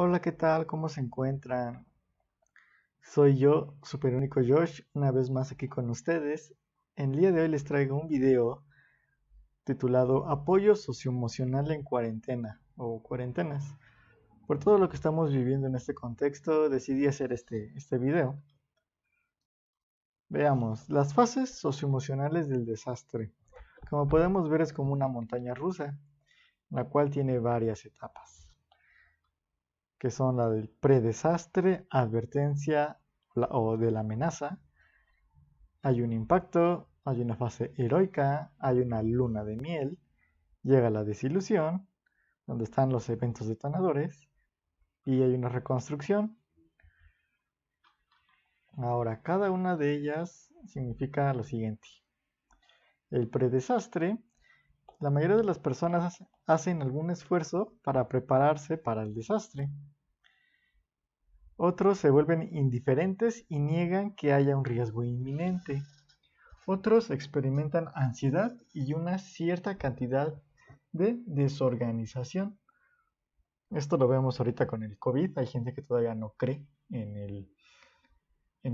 Hola, ¿qué tal? ¿Cómo se encuentran? Soy yo, Super Josh, una vez más aquí con ustedes. En El día de hoy les traigo un video titulado Apoyo socioemocional en cuarentena o cuarentenas. Por todo lo que estamos viviendo en este contexto, decidí hacer este, este video. Veamos, las fases socioemocionales del desastre. Como podemos ver es como una montaña rusa, la cual tiene varias etapas que son la del predesastre, advertencia o de la amenaza. Hay un impacto, hay una fase heroica, hay una luna de miel, llega la desilusión, donde están los eventos detonadores, y hay una reconstrucción. Ahora, cada una de ellas significa lo siguiente. El predesastre la mayoría de las personas hacen algún esfuerzo para prepararse para el desastre. Otros se vuelven indiferentes y niegan que haya un riesgo inminente. Otros experimentan ansiedad y una cierta cantidad de desorganización. Esto lo vemos ahorita con el COVID. Hay gente que todavía no cree en,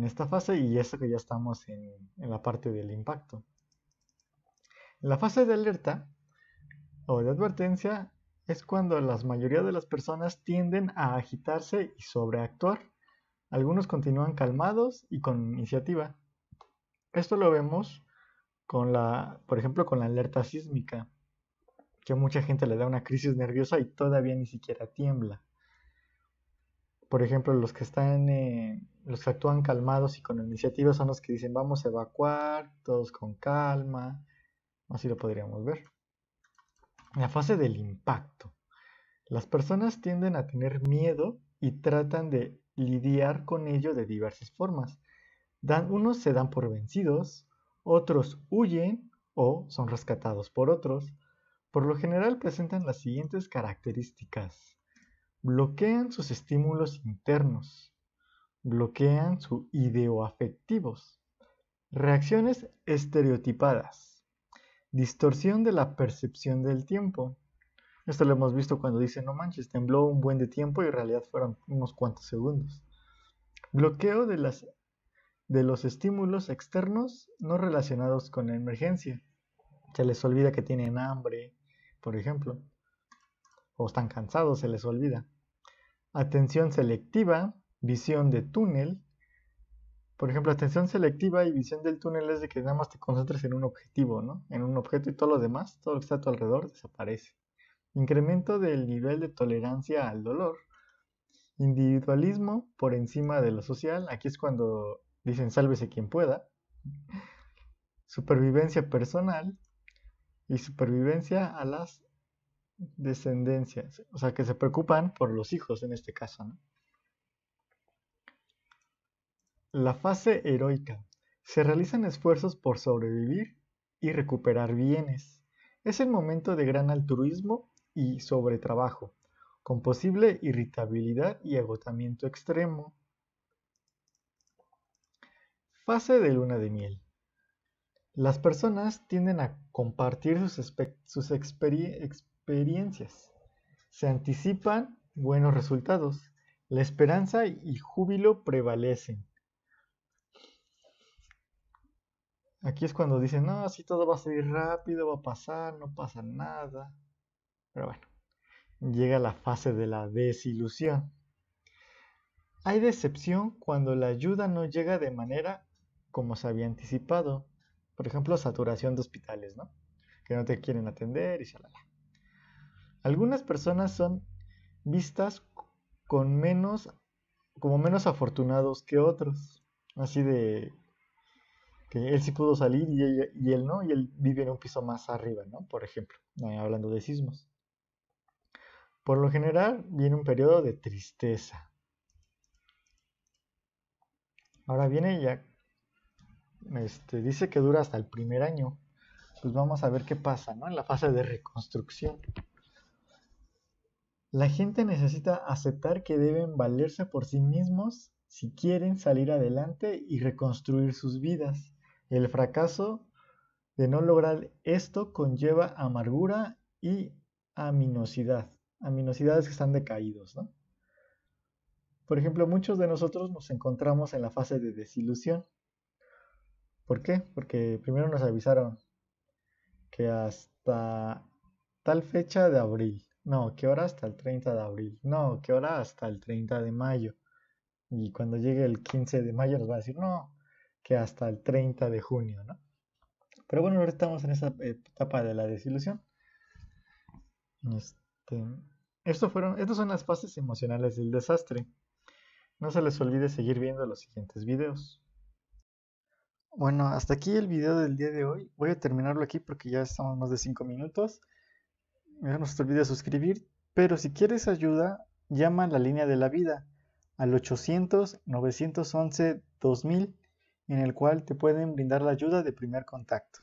esta fase y eso que ya estamos en, en la parte del impacto. la fase de alerta, o de advertencia es cuando la mayoría de las personas tienden a agitarse y sobreactuar. Algunos continúan calmados y con iniciativa. Esto lo vemos con la, por ejemplo, con la alerta sísmica, que mucha gente le da una crisis nerviosa y todavía ni siquiera tiembla. Por ejemplo, los que están, eh, los que actúan calmados y con iniciativa son los que dicen vamos a evacuar, todos con calma, así lo podríamos ver. La fase del impacto. Las personas tienden a tener miedo y tratan de lidiar con ello de diversas formas. Dan, unos se dan por vencidos, otros huyen o son rescatados por otros. Por lo general presentan las siguientes características. Bloquean sus estímulos internos. Bloquean su ideoafectivos. Reacciones estereotipadas Distorsión de la percepción del tiempo. Esto lo hemos visto cuando dice, no manches, tembló un buen de tiempo y en realidad fueron unos cuantos segundos. Bloqueo de, las, de los estímulos externos no relacionados con la emergencia. Se les olvida que tienen hambre, por ejemplo. O están cansados, se les olvida. Atención selectiva, visión de túnel, por ejemplo, atención selectiva y visión del túnel es de que nada más te concentres en un objetivo, ¿no? En un objeto y todo lo demás, todo lo que está a tu alrededor desaparece. Incremento del nivel de tolerancia al dolor. Individualismo por encima de lo social. Aquí es cuando dicen sálvese quien pueda. Supervivencia personal y supervivencia a las descendencias. O sea, que se preocupan por los hijos en este caso, ¿no? La fase heroica. Se realizan esfuerzos por sobrevivir y recuperar bienes. Es el momento de gran altruismo y sobretrabajo, con posible irritabilidad y agotamiento extremo. Fase de luna de miel. Las personas tienden a compartir sus, experiencias. Se anticipan buenos resultados. La esperanza y júbilo prevalecen. Aquí es cuando dicen, no, así todo va a salir rápido, va a pasar, no pasa nada. Pero bueno, llega la fase de la desilusión. Hay decepción cuando la ayuda no llega de manera como se había anticipado. Por ejemplo, saturación de hospitales, ¿no? Que no te quieren atender y salala Algunas personas son vistas con menos, como menos afortunados que otros. Así de, él sí pudo salir y, él no, y él vive en un piso más arriba, ¿no? Por ejemplo, eh, hablando de sismos. Por lo general viene un periodo de tristeza. Ahora viene ya, este, dice que dura hasta el primer año. Pues vamos a ver qué pasa, ¿no? En la fase de reconstrucción. La gente necesita aceptar que deben valerse por sí mismos si quieren salir adelante y reconstruir sus vidas. El fracaso de no lograr esto conlleva amargura y aminosidad. Aminosidades que están decaídos, ¿no? Por ejemplo, muchos de nosotros nos encontramos en la fase de desilusión. ¿Por qué? Porque primero nos avisaron que hasta tal fecha de abril, no, que hora? hasta el 30 de abril, no, ¿qué hora? hasta el 30 de mayo. Y cuando llegue el 15 de mayo nos va a decir, no, que hasta el 30 de junio, ¿no? Pero bueno, ahora estamos en esa etapa de la desilusión. Este, estos fueron, estas son las fases emocionales del desastre. No se les olvide seguir viendo los siguientes videos. Bueno, hasta aquí el video del día de hoy. Voy a terminarlo aquí porque ya estamos más de 5 minutos. No se te olvide suscribir, pero si quieres ayuda, llama a la línea de la vida al 800 911 2000 en el cual te pueden brindar la ayuda de primer contacto.